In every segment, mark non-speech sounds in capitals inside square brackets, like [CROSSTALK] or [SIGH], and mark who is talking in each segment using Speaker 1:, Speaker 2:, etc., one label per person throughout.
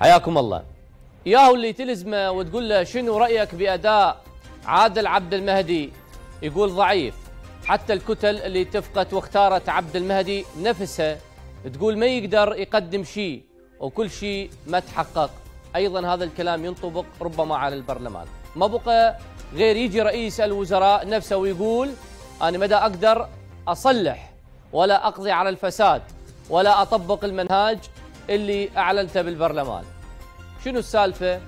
Speaker 1: حياكم الله ياهو اللي تلزمه وتقول له شنو رايك باداء عادل عبد المهدي يقول ضعيف حتى الكتل اللي اتفقت واختارت عبد المهدي نفسها تقول ما يقدر يقدم شيء وكل شيء ما تحقق ايضا هذا الكلام ينطبق ربما على البرلمان ما بقى غير يجي رئيس الوزراء نفسه ويقول انا مدى اقدر اصلح ولا اقضي على الفساد ولا اطبق المنهاج اللي اعلنته بالبرلمان شنو السالفه؟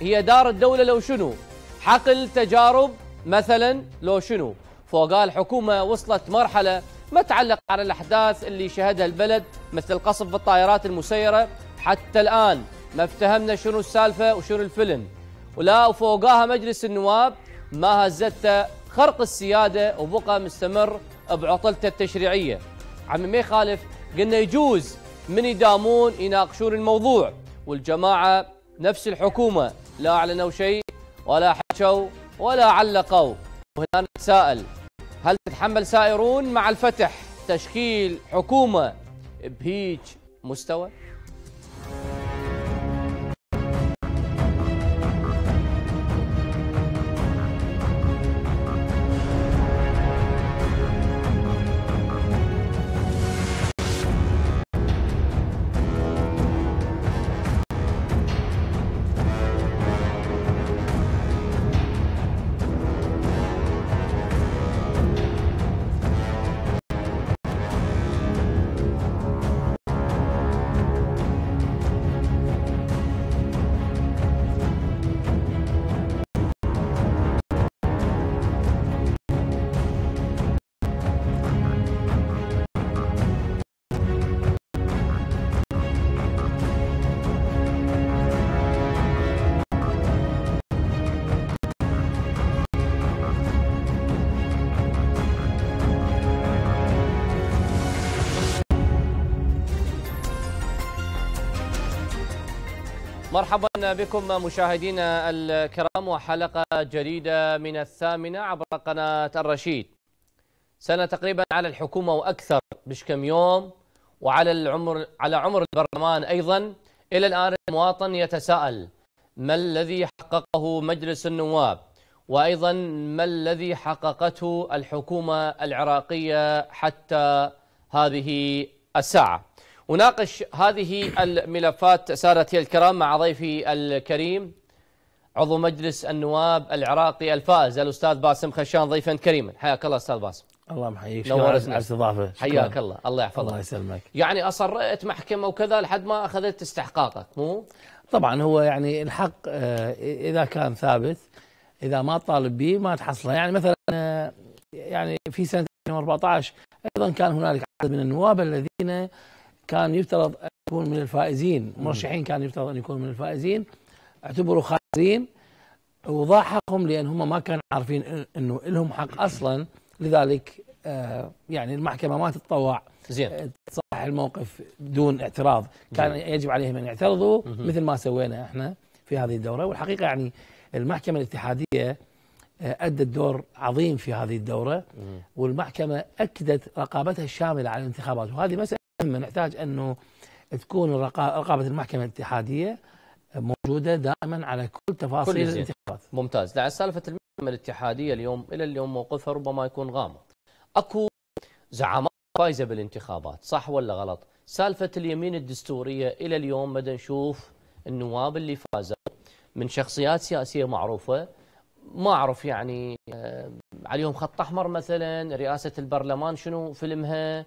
Speaker 1: هي دار الدوله لو شنو؟ حقل تجارب مثلا لو شنو؟ فوقها الحكومه وصلت مرحله ما تعلق على الاحداث اللي شهدها البلد مثل القصف بالطائرات المسيره حتى الان ما افتهمنا شنو السالفه وشنو الفيلم ولا وفوقاها مجلس النواب ما هزته خرق السياده وبقى مستمر بعطلته التشريعيه. عمي ما يخالف قلنا يجوز من يدامون يناقشون الموضوع والجماعه نفس الحكومة لا أعلنوا شيء ولا حشوا ولا علقوا وهنا نتساءل هل تتحمل سائرون مع الفتح تشكيل حكومة بهيج مستوى؟ مرحبا بكم مشاهدينا الكرام وحلقة جديدة من الثامنة عبر قناة الرشيد سنة تقريبا على الحكومة وأكثر مش كم يوم وعلى العمر على عمر البرلمان أيضا إلى الآن المواطن يتساءل ما الذي حققه مجلس النواب وأيضا ما الذي حققته الحكومة العراقية حتى هذه الساعة أناقش هذه الملفات سادتي الكرام مع ضيفي الكريم عضو مجلس النواب العراقي الفائز الأستاذ باسم خشان ضيفا كريما حياك الله أستاذ باسم
Speaker 2: الله محييك نورتنا على الاستضافه حياك الله الله يحفظك الله يسلمك
Speaker 1: يعني اصريت محكمه وكذا لحد ما اخذت استحقاقك مو
Speaker 2: طبعا هو يعني الحق آه، اذا كان ثابت اذا ما طالب به ما تحصله يعني مثلا آه، يعني في سنه 2014 ايضا كان هنالك عدد من النواب الذين كان يفترض أن يكون من الفائزين مرشحين كان يفترض أن يكون من الفائزين اعتبروا خاسرين وضاع حقهم لأن هم ما كانوا عارفين أنه لهم حق أصلا لذلك آه يعني المحكمة ما تتطوع زين آه، تصحح الموقف دون اعتراض كان يجب عليهم أن يعترضوا مثل ما سوينا احنا في هذه الدورة والحقيقة يعني المحكمة الاتحادية آه، أدت دور عظيم في هذه الدورة والمحكمة أكدت رقابتها الشاملة على الانتخابات وهذه مسألة ما نحتاج انه تكون رقابه المحكمه الاتحاديه موجوده دائما على كل تفاصيل كل الانتخابات
Speaker 1: ممتاز لا سالفه المحكمه الاتحاديه اليوم الى اليوم موقفها ربما يكون غامض اكو زعامات فايزه بالانتخابات صح ولا غلط سالفه اليمين الدستوريه الى اليوم بدنا نشوف النواب اللي فازوا من شخصيات سياسيه معروفه ما اعرف يعني آه، عليهم خط احمر مثلا رئاسه البرلمان شنو فيلمها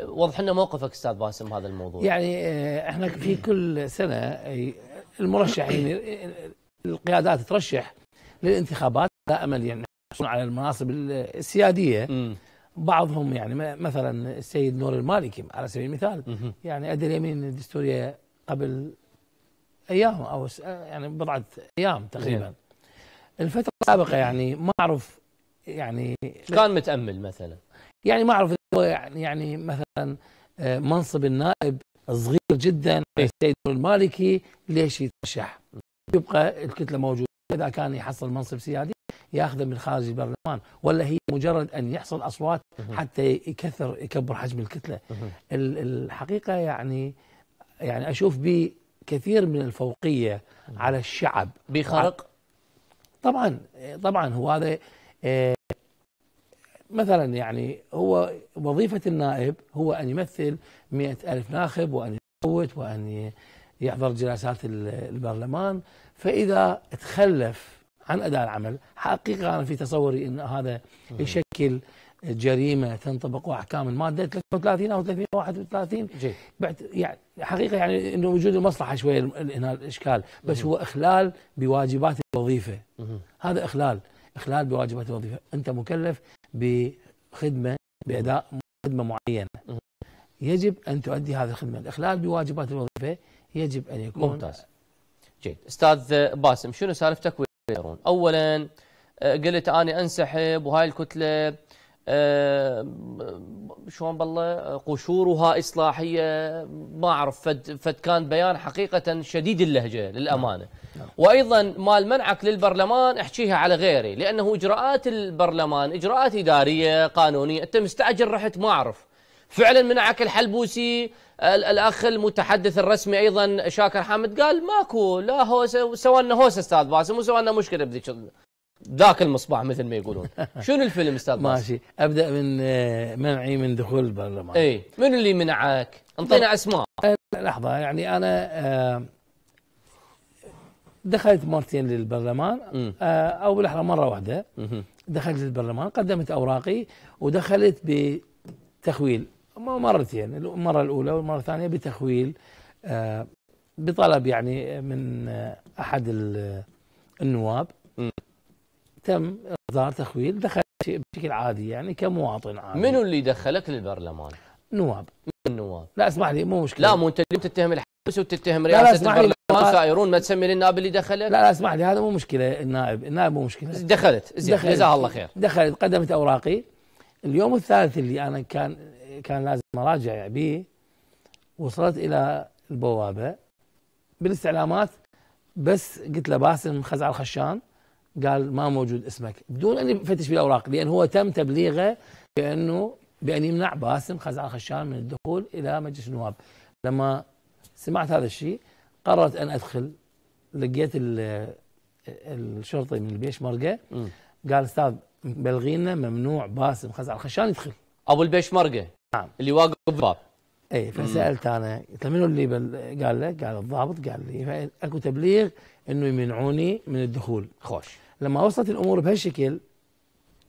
Speaker 1: وضح لنا موقفك استاذ باسم هذا الموضوع يعني
Speaker 2: آه، احنا في كل سنه المرشحين يعني، القيادات ترشح للانتخابات دائما يعني يحصلون على المناصب السياديه بعضهم يعني مثلا السيد نور المالكي على سبيل المثال يعني ادى اليمين الدستوريه قبل ايام او يعني بضعه ايام تقريبا الفتره السابقه يعني ما اعرف يعني كان متامل مثلا يعني ما اعرف يعني يعني مثلا آه، منصب النائب صغير جدا السيد المالكي ليش يترشح؟ يبقى الكتله موجوده اذا كان يحصل منصب سيادي ياخذه من خارج البرلمان ولا هي مجرد ان يحصل اصوات حتى يكثر يكبر حجم الكتله الحقيقه يعني يعني اشوف به كثير من الفوقيه على الشعب بخرق طبعا طبعا هو هذا آه، مثلا يعني هو وظيفة النائب هو أن يمثل مئة ألف ناخب وأن يصوت وأن يحضر جلسات البرلمان فإذا تخلف عن أداء العمل حقيقة أنا في تصوري أن هذا يشكل جريمه تنطبق احكام الماده 33 او 331 بعد يعني حقيقه يعني انه وجود المصلحه شويه هنا الاشكال بس هو اخلال بواجبات الوظيفه هذا اخلال اخلال بواجبات الوظيفه انت مكلف بخدمه باداء نعم. خدمه معينه يجب ان تؤدي هذه الخدمه الاخلال بواجبات الوظيفه يجب ان يكون ممتاز
Speaker 1: جيد استاذ باسم شنو سالفتك اولا آه، قلت انا انسحب وهاي الكتله آه، شلون بالله قشورها اصلاحيه ما اعرف فد, فد كان بيان حقيقه شديد اللهجه للامانه نعم، نعم. وايضا مال منعك للبرلمان احكيها على غيري لانه اجراءات البرلمان اجراءات اداريه قانونيه انت مستعجل رحت ما اعرف فعلا منعك الحلبوسي الاخ المتحدث الرسمي ايضا شاكر حامد قال ماكو لا هوسه سوى لنا هوسه استاذ باسم وسوى لنا مشكله بذيك ذاك المصباح مثل ما يقولون [LAUGHS] شنو الفيلم استاذ ماشي
Speaker 2: ابدا من آه، منعي من دخول البرلمان اي من اللي منعك انطينا طيب. اسماء أه، لحظه يعني انا آه، دخلت مرتين للبرلمان او بالاحرى مره واحده دخلت للبرلمان قدمت اوراقي ودخلت بتخويل مرتين المره الاولى والمره الثانيه بتخويل بطلب يعني من احد النواب تم إصدار تخويل دخل بشكل عادي يعني كمواطن عادي
Speaker 1: منو اللي دخلك للبرلمان؟ نواب النواب
Speaker 2: لا اسمح لي مو مشكله لا مو انت اللي تتهم الحبس وتتهم رئاسه لا لا اسمح لي سائرون
Speaker 1: ما تسمي النائب اللي دخلك
Speaker 2: لا لا اسمح لي هذا مو مشكله النائب النائب مو مشكله دخلت زين جزاها الله خير دخلت قدمت اوراقي اليوم الثالث اللي انا كان كان لازم اراجع به وصلت الى البوابه بالاستعلامات بس قلت له باسم خزعل الخشان قال ما موجود اسمك بدون ان يفتش بالاوراق لان هو تم تبليغه بانه بان يمنع باسم خزعل خشان من الدخول الى مجلس النواب لما سمعت هذا الشيء قررت ان ادخل لقيت الشرطي من البيش مرقه قال استاذ بلغينا ممنوع باسم خزعل خشان يدخل
Speaker 1: ابو البيش مرقه نعم اللي واقف بالباب
Speaker 2: ايه فسالت انا قلت له منو اللي بل... قال لك؟ قال الضابط قال لي فاكو تبليغ انه يمنعوني من الدخول خوش لما وصلت الامور بهالشكل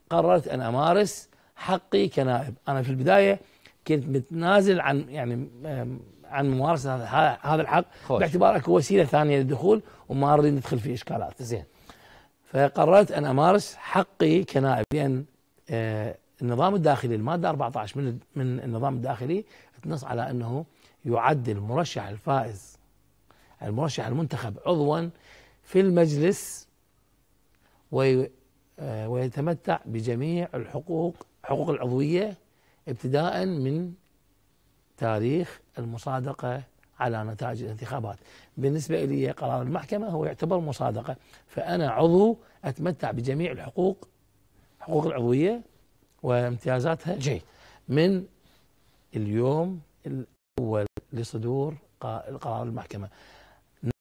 Speaker 2: قررت ان امارس حقي كنائب انا في البدايه كنت متنازل عن يعني عن ممارسه هذا الحق خوش. باعتبار اكو وسيله ثانيه للدخول وما نريد ندخل في اشكالات زين فقررت ان امارس حقي كنائب لان آه النظام الداخلي الماده 14 من من النظام الداخلي النص على أنه يعد المرشح الفائز المرشح المنتخب عضوا في المجلس آه، ويتمتع بجميع الحقوق حقوق العضوية ابتداء من تاريخ المصادقة على نتائج الانتخابات بالنسبة لي قرار المحكمة هو يعتبر مصادقة فأنا عضو أتمتع بجميع الحقوق حقوق العضوية وامتيازاتها جيد من اليوم الأول لصدور قرار المحكمة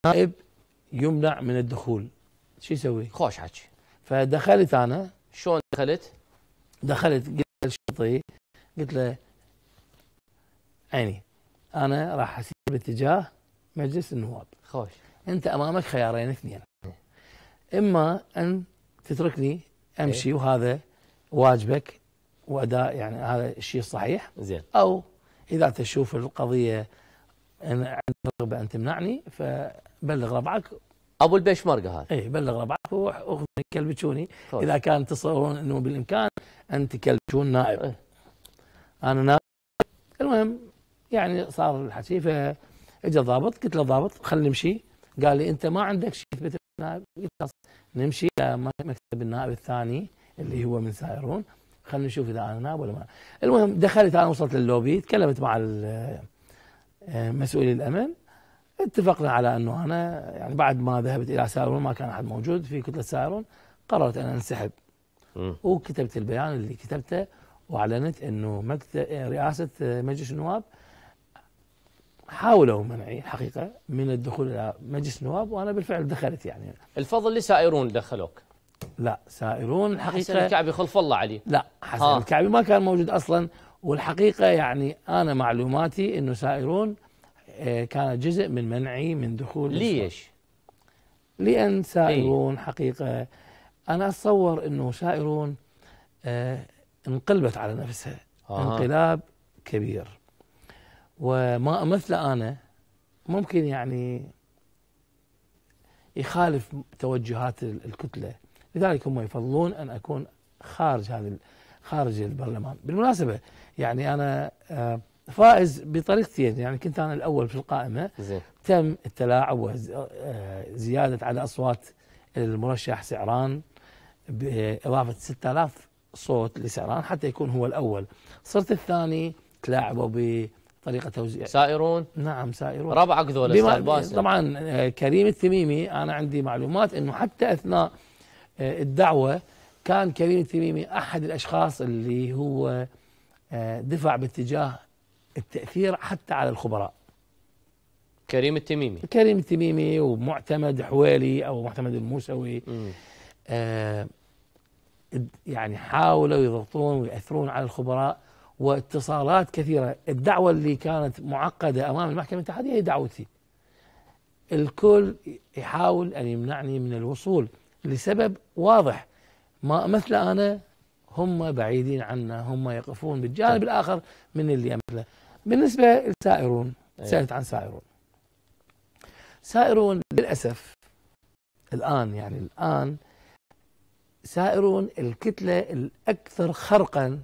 Speaker 2: نائب يمنع من الدخول شو يسوي؟ خوش حكي فدخلت أنا شلون دخلت؟ دخلت قلت للشرطي قلت له عيني أنا راح أسير باتجاه مجلس النواب خوش أنت أمامك خيارين اثنين إما أن تتركني أمشي إيه. وهذا واجبك واداء يعني هذا الشيء الصحيح زين او اذا تشوف القضيه ان عندك رغبه ان تمنعني فبلغ ربعك ابو البيشمركة هذا اي بلغ ربعك وروح كلبشوني طول. اذا كان تصورون انه بالامكان ان تكلبشون نائب إيه. انا نائب المهم يعني صار الحكي فاجى الضابط قلت له ضابط خلينا نمشي قال لي انت ما عندك شيء يثبت النائب قلت نمشي الى مكتب النائب الثاني اللي هو من سايرون خلينا نشوف اذا انا ناب ولا ما المهم دخلت انا وصلت للوبي تكلمت مع آه، مسؤولي الامن اتفقنا على انه انا يعني بعد ما ذهبت الى سائرون ما كان احد موجود في كتله سائرون قررت ان انسحب وكتبت البيان اللي كتبته واعلنت انه مكتب رئاسه آه، مجلس النواب حاولوا منعي الحقيقه من الدخول الى مجلس النواب وانا بالفعل دخلت يعني
Speaker 1: الفضل لسائرون دخلوك لا سائرون الحقيقة حسن الكعبي خلف الله عليه
Speaker 2: لا حسن آه. الكعبي ما كان موجود أصلا والحقيقة يعني أنا معلوماتي أنه سائرون آه، كان جزء من منعي من دخول ليش؟ لأن إيه. سائرون حقيقة أنا أتصور أنه سائرون آه، انقلبت على نفسها آه. انقلاب كبير وما أمثل أنا ممكن يعني يخالف توجهات الكتله لذلك هم يفضلون أن أكون خارج هذا خارج البرلمان بالمناسبة يعني أنا آه، فائز بطريقتين يعني كنت أنا الأول في القائمة زي. تم التلاعب وزيادة آه، على أصوات المرشح سعران بإضافة 6000 صوت لسعران حتى يكون هو الأول صرت الثاني تلاعبوا بطريقة توزيع سائرون نعم سائرون ربعك ذول طبعا آه، كريم التميمي أنا عندي معلومات أنه حتى أثناء آه، الدعوة كان كريم التميمي أحد الأشخاص اللي هو آه، دفع باتجاه التأثير حتى على الخبراء كريم التميمي كريم التميمي ومعتمد حويلي أو معتمد الموسوي آه يعني حاولوا يضغطون ويأثرون على الخبراء واتصالات كثيرة الدعوة اللي كانت معقدة أمام المحكمة الاتحادية هي دعوتي الكل يحاول أن يمنعني من الوصول لسبب واضح ما مثل أنا هم بعيدين عنا هم يقفون بالجانب طيب. الآخر من اللي يمثله بالنسبة للسائرون إيه. سألت عن سائرون سائرون للأسف الآن يعني الآن سائرون الكتلة الأكثر خرقا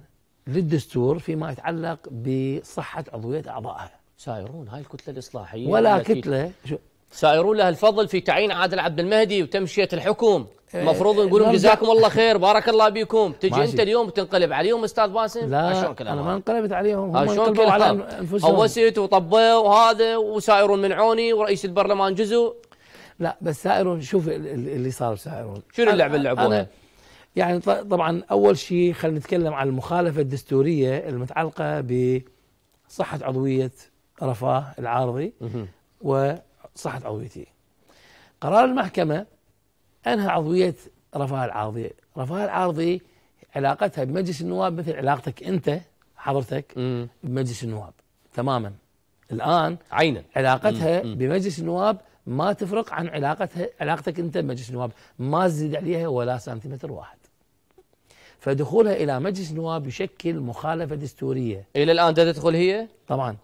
Speaker 2: للدستور فيما يتعلق بصحة عضوية أعضائها سائرون هاي الكتلة الإصلاحية ولا كتلة شو
Speaker 1: سائرون لها الفضل في تعيين عادل عبد المهدي وتمشيه الحكم المفروض إيه. نقول لهم جزاكم الله خير بارك الله بكم تجي انت اليوم تنقلب عليهم استاذ باسم لا آه، شلون انا ما
Speaker 2: انقلبت عليهم هم آه، شلون على انفسهم هوست
Speaker 1: وطبوا وهذا وسائرون من عوني ورئيس البرلمان جزء
Speaker 2: لا بس سائرون شوف اللي صار سائرون شنو اللعبه اللي لعبوها؟ يعني طبعا اول شيء خلينا نتكلم عن المخالفه الدستوريه المتعلقه بصحه عضويه رفاه العارضي و صحت عضويته قرار المحكمة أنهى عضوية رفاه العارضي رفاه العارضي علاقتها بمجلس النواب مثل علاقتك أنت حضرتك بمجلس النواب تماما الآن عينا علاقتها بمجلس النواب ما تفرق عن علاقتها علاقتك أنت بمجلس النواب ما تزيد عليها ولا سنتيمتر واحد فدخولها إلى مجلس النواب يشكل مخالفة دستورية إلى الآن تدخل هي؟ طبعا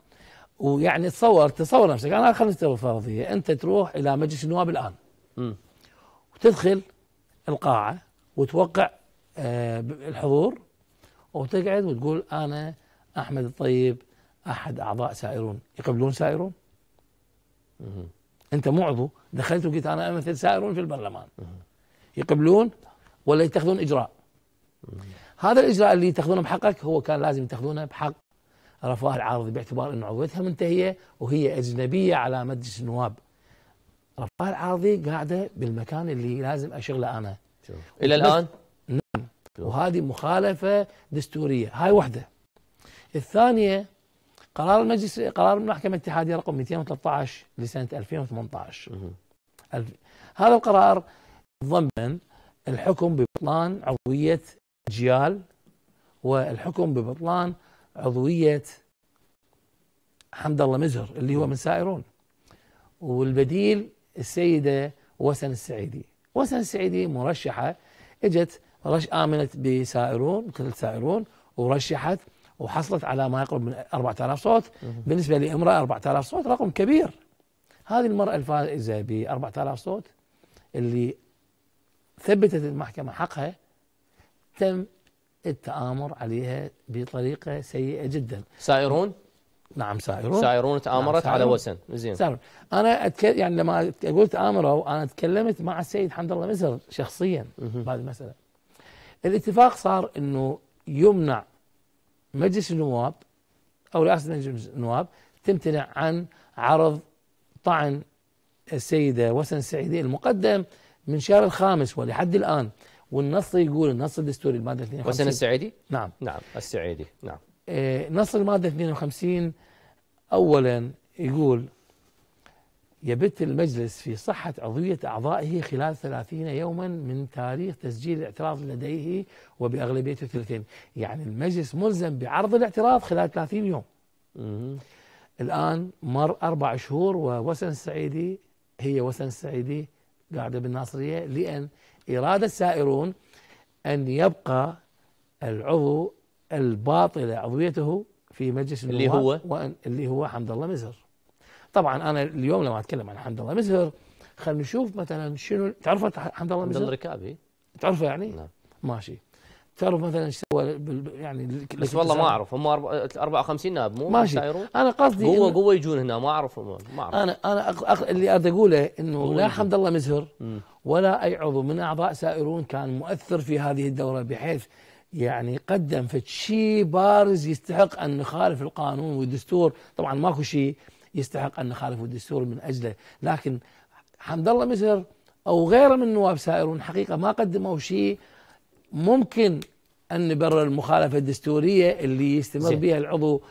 Speaker 2: ويعني تصور تصور نفسك انا خلينا نستوي فرضيه انت تروح الى مجلس النواب الان م. وتدخل القاعه وتوقع آه، الحضور وتقعد وتقول انا احمد الطيب احد اعضاء سائرون يقبلون سائرون؟ م. انت مو عضو دخلت وقلت انا امثل سائرون في البرلمان م. يقبلون ولا يتخذون اجراء؟ هذا الاجراء اللي تاخذونه بحقك هو كان لازم تاخذونه بحق رفاه العارضي باعتبار أن عضويتها منتهية وهي أجنبية على مجلس النواب رفاه العارضي قاعدة بالمكان اللي لازم أشغله أنا إلى الآن؟ نعم وهذه مخالفة دستورية هاي وحدة الثانية قرار المجلس قرار المحكمة الاتحادية رقم 213 لسنة 2018 هذا القرار ضمن الحكم ببطلان عضوية أجيال والحكم ببطلان عضوية حمد الله مزهر اللي هو من سائرون والبديل السيدة وسن السعيدي وسن السعيدي مرشحة اجت رش آمنت بسائرون مثل سائرون ورشحت وحصلت على ما يقرب من 4000 صوت بالنسبة لامرأة 4000 صوت رقم كبير هذه المرأة الفائزة ب 4000 صوت اللي ثبتت المحكمة حقها تم التآمر عليها بطريقة سيئة جدا سائرون؟ نعم سائرون سائرون تآمرت نعم على وسن زين سائرون أنا أتكلم يعني لما أقول تآمروا أنا تكلمت مع السيد حمد الله مصر شخصيا بهذه المسألة الاتفاق صار أنه يمنع مجلس النواب أو رئاسة مجلس النواب تمتنع عن عرض طعن السيدة وسن السعيدي المقدم من شهر الخامس ولحد الآن والنص يقول النص الدستوري الماده 52 وسن السعيدي؟ نعم
Speaker 1: نعم السعيدي نعم
Speaker 2: نص الماده 52 اولا يقول يبت المجلس في صحة عضوية أعضائه خلال 30 يوما من تاريخ تسجيل الاعتراض لديه وبأغلبية الثلثين يعني المجلس ملزم بعرض الاعتراض خلال 30 يوم الآن مر أربع شهور ووسن السعيدي هي وسن السعيدي قاعدة بالناصرية لأن إرادة السائرون أن يبقى العضو الباطل عضويته في مجلس النواب اللي هو وأن اللي هو حمد الله مزهر طبعا أنا اليوم لما أتكلم عن حمد الله مزهر خلينا نشوف مثلا شنو تعرف حمد الله مزهر؟ حمد الله تعرفه يعني؟ نعم ماشي تعرف مثلا ايش سوى يعني بس والله ما اعرف
Speaker 1: هم 54 نائب مو ماشي انا قصدي قوه قوه يجون هنا ما اعرف ما اعرف انا
Speaker 2: انا أق... اللي اريد اقوله انه لا حمد الله مزهر ولا أي عضو من أعضاء سائرون كان مؤثر في هذه الدورة بحيث يعني قدم فد شيء بارز يستحق أن نخالف القانون والدستور طبعا ماكو شيء يستحق أن نخالف الدستور من أجله لكن حمد الله مصر أو غيره من نواب سائرون حقيقة ما قدموا شيء ممكن أن نبرر المخالفة الدستورية اللي يستمر بها العضو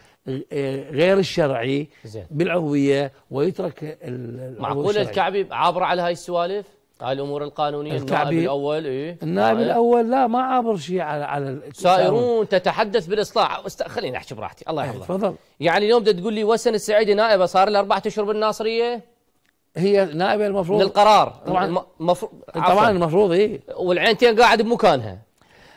Speaker 2: غير الشرعي زين. بالعضوية ويترك معقول الكعبي
Speaker 1: عابر على هاي السوالف؟ هاي الامور القانونيه النائب الاول ايه النائب الاول
Speaker 2: لا ما عابر شيء على على سائرون
Speaker 1: تتحدث بالاصلاح است... خليني احكي براحتي الله إيه، يحفظك تفضل يعني اليوم تقول لي وسن السعيدي نائبه صار له اربع اشهر بالناصريه
Speaker 2: هي نائبه
Speaker 1: المفروض للقرار طبعا المفروض طبعا المفروض اي والعينتين قاعد بمكانها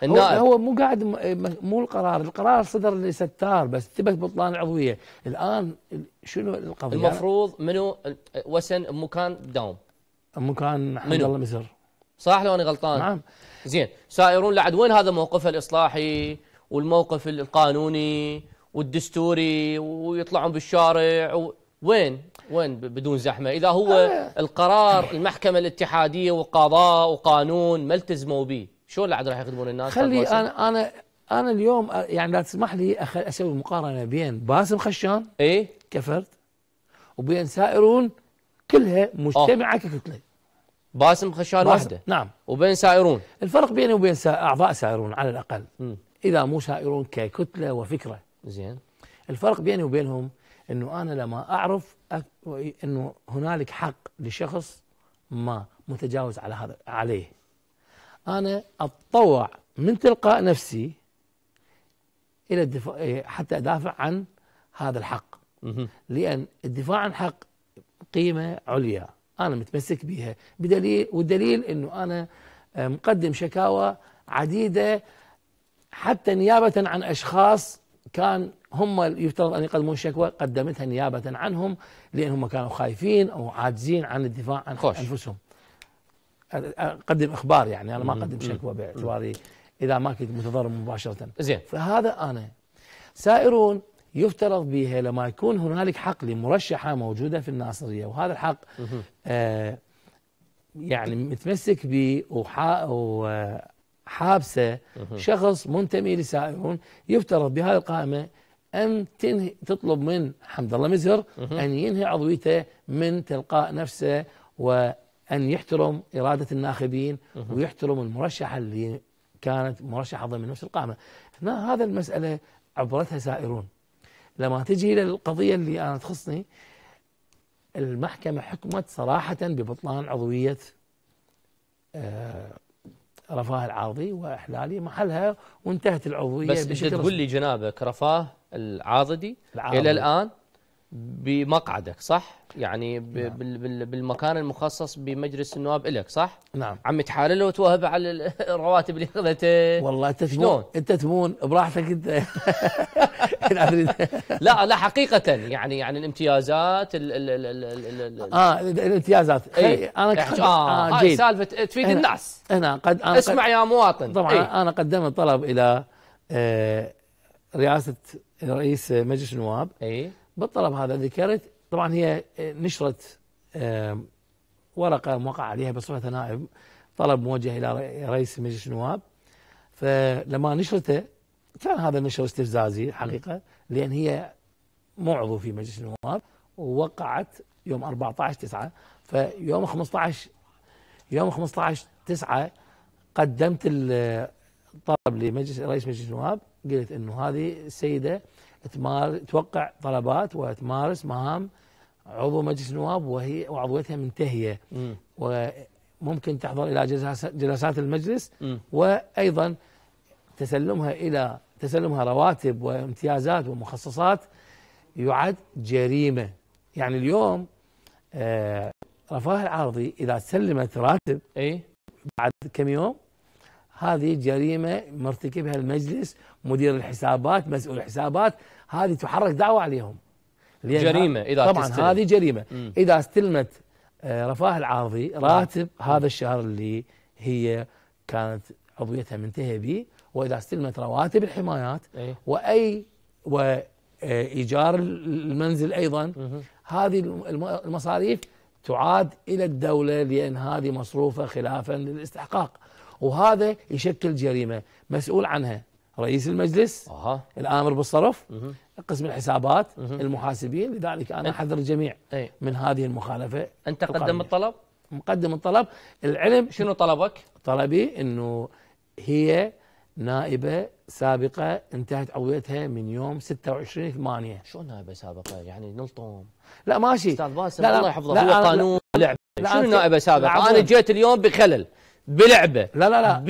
Speaker 1: النائب هو
Speaker 2: مو قاعد إيه، مو القرار القرار صدر لستار بس ثبت بطلان العضويه الان شنو القضيه المفروض
Speaker 1: منو وسن مكان داوم
Speaker 2: مكان حمد الله مسر
Speaker 1: صح لو انا غلطان؟ نعم زين سائرون لعد وين هذا موقفه الاصلاحي والموقف القانوني والدستوري ويطلعون بالشارع و... وين وين بدون زحمه اذا هو آه. القرار المحكمه الاتحاديه وقضاء وقانون ما التزموا به شلون عاد راح يخدمون الناس خلي انا
Speaker 2: انا انا اليوم يعني لو تسمح لي اسوي مقارنه بين باسم خشان ايه كفرد وبين سائرون كلها مجتمعه ككتله باسم خشال باسم وحده نعم وبين سائرون الفرق بيني وبين اعضاء سائرون على الاقل م. اذا مو سائرون ككتله وفكره زين الفرق بيني وبينهم انه انا لما اعرف أك... انه هنالك حق لشخص ما متجاوز على هذا عليه انا اتطوع من تلقاء نفسي الى الدفاع إيه، حتى ادافع عن هذا الحق لان الدفاع عن حق قيمه عليا أنا متمسك بيها بدليل والدليل أنه أنا آه، مقدم شكاوى عديدة حتى نيابة عن أشخاص كان هم يفترض أن يقدمون شكوى قدمتها نيابة عنهم لأنهم كانوا خايفين أو عاجزين عن الدفاع عن خوش. أنفسهم أقدم إخبار يعني أنا ما أقدم شكوى باعتباري إذا ما كنت متضرر مباشرة زين فهذا أنا سائرون يفترض بها لما يكون هنالك حق لمرشحة موجودة في الناصرية وهذا الحق آه يعني متمسك به وحابسه شخص منتمي لسائرون يفترض بهذه القائمة أن تنهي تطلب من حمد الله مزهر أن ينهي عضويته من تلقاء نفسه وأن يحترم إرادة الناخبين ويحترم المرشحة اللي كانت مرشحة ضمن نفس القائمة هنا هذا المسألة عبرتها سائرون لما تجي إلى القضية اللي أنا تخصني المحكمة حكمت صراحة ببطلان عضوية آه، رفاه العاضي وإحلالي محلها وانتهت العضوية بس أنت تقول لي
Speaker 1: جنابك رفاه العاضدي إلى الآن بمقعدك صح؟ يعني نعم. بالمكان المخصص بمجلس النواب لك صح؟ نعم عم تحالله وتوهب على [LAUGHS] الرواتب اللي اخذته آه، والله انت شلون؟
Speaker 2: انت تبون براحتك انت [LAUGHS]
Speaker 1: لا لا حقيقة يعني يعني الامتيازات الـ الـ الـ الـ الـ الـ اه
Speaker 2: الامتيازات اي انا حج... إيه، اه, آه هاي سالفة
Speaker 1: تفيد الناس انا قد أنا اسمع قد يا مواطن طبعا ايه؟
Speaker 2: انا قدمت طلب الى آه رئاسة رئيس مجلس النواب اي بالطلب هذا ذكرت طبعا هي آه، نشرت ورقة موقع عليها بصفة نائب طلب موجه إلى رئيس مجلس النواب فلما نشرته كان هذا النشر استفزازي حقيقة لأن هي مو عضو في مجلس النواب ووقعت يوم 14 9 فيوم 15 يوم 15 9 قدمت الطلب لمجلس رئيس مجلس النواب قلت انه هذه السيده توقع طلبات وتمارس مهام عضو مجلس النواب وهي وعضويتها منتهيه وممكن تحضر الى جلسات المجلس وايضا تسلمها الى تسلمها رواتب وامتيازات ومخصصات يعد جريمه يعني اليوم آه رفاه العارضي اذا سلمت راتب اي بعد كم يوم هذه جريمة مرتكبها المجلس مدير الحسابات مسؤول الحسابات هذه تحرك دعوة عليهم جريمة إذا طبعا تستلم. هذه جريمة م. إذا استلمت آه، رفاه العارضي راتب م. هذا الشهر اللي هي كانت عضويتها منتهية به وإذا استلمت رواتب الحمايات أي. وأي وإيجار المنزل أيضا م. هذه المصاريف تعاد إلى الدولة لأن هذه مصروفة خلافا للاستحقاق وهذا يشكل جريمه مسؤول عنها رئيس المجلس أوه. الامر بالصرف مه. قسم الحسابات مه. المحاسبين لذلك انا احذر الجميع أي. من هذه المخالفه انت القانية. قدم الطلب مقدم الطلب العلم شنو طلبك طلبي انه هي نائبه سابقه انتهت عضويتها من يوم 26 8 شو نائبه سابقه يعني نلطم لا ماشي استاذ باسم الله يحفظه هو قانون لعب شنو نائبه سابقه انا جيت اليوم بخلل
Speaker 1: بلعبه لا لا لا ب